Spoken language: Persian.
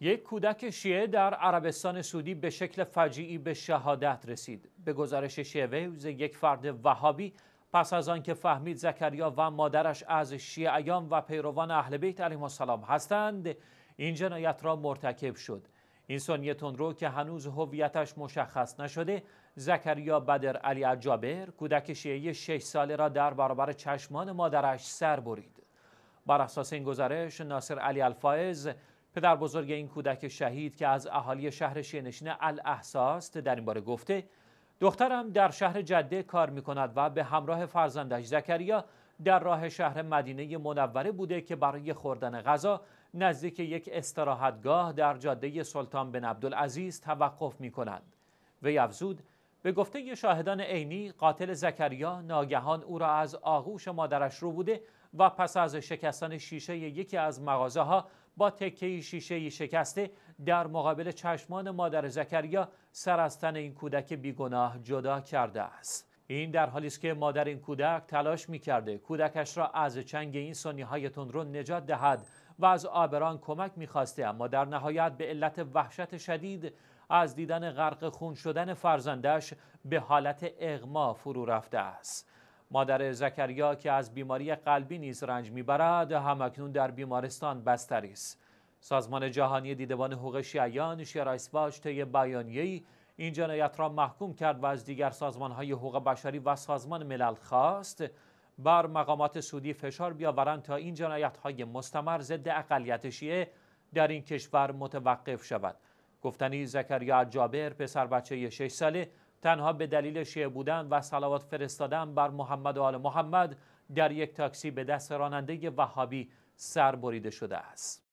یک کودک شیعه در عربستان سعودی به شکل فجیعی به شهادت رسید. به گزارش شیوه یک فرد وهابی پس از آنکه فهمید زکریا و مادرش از شیعیان و پیروان اهل بیت علیهم السلام هستند، این جنایت را مرتکب شد. این سنیتون رو که هنوز هویتش مشخص نشده، زکریا بدر علی الجابر کودک شیعه 6 ساله را در برابر چشمان مادرش سر برید. بر اساس این گزارش ناصر علی الفائز پدر بزرگ این کودک شهید که از اهالی شهر شینشین الاحساست در این باره گفته دخترم در شهر جده کار می کند و به همراه فرزندش زکریا در راه شهر مدینه منوره بوده که برای خوردن غذا نزدیک یک استراحتگاه در جاده سلطان بن عبدالعزیز توقف می کند. وی افزود به گفته شاهدان عینی قاتل زکریا ناگهان او را از آغوش مادرش رو بوده و پس از شکستن شیشه یکی از مغازه ها با تکه شیشه شکسته در مقابل چشمان مادر زکریا سر از تن این کودک بیگناه جدا کرده است این در حالی است که مادر این کودک تلاش می کرده کودکش را از چنگ این سنی های نجات دهد و از آبران کمک میخواسته اما در نهایت به علت وحشت شدید از دیدن غرق خون شدن فرزندش به حالت اغما فرو رفته است مادر زکریا که از بیماری قلبی نیز رنج میبرد همکنون در بیمارستان بستری است سازمان جهانی دیدبان حقوق شیعیان شیرایس باش طی بیانیه‌ای این جنایت را محکوم کرد و از دیگر سازمان های حقوق بشری و سازمان ملل خواست بر مقامات سعودی فشار بیاورند تا این جنایت های مستمر ضد اقلیت شیعه در این کشور متوقف شود گفتنی زکریا جابر پسر بچه 6 ساله تنها به دلیل شیعه بودن و صلوات فرستادن بر محمد و آل محمد در یک تاکسی به دست راننده وهابی سر بریده شده است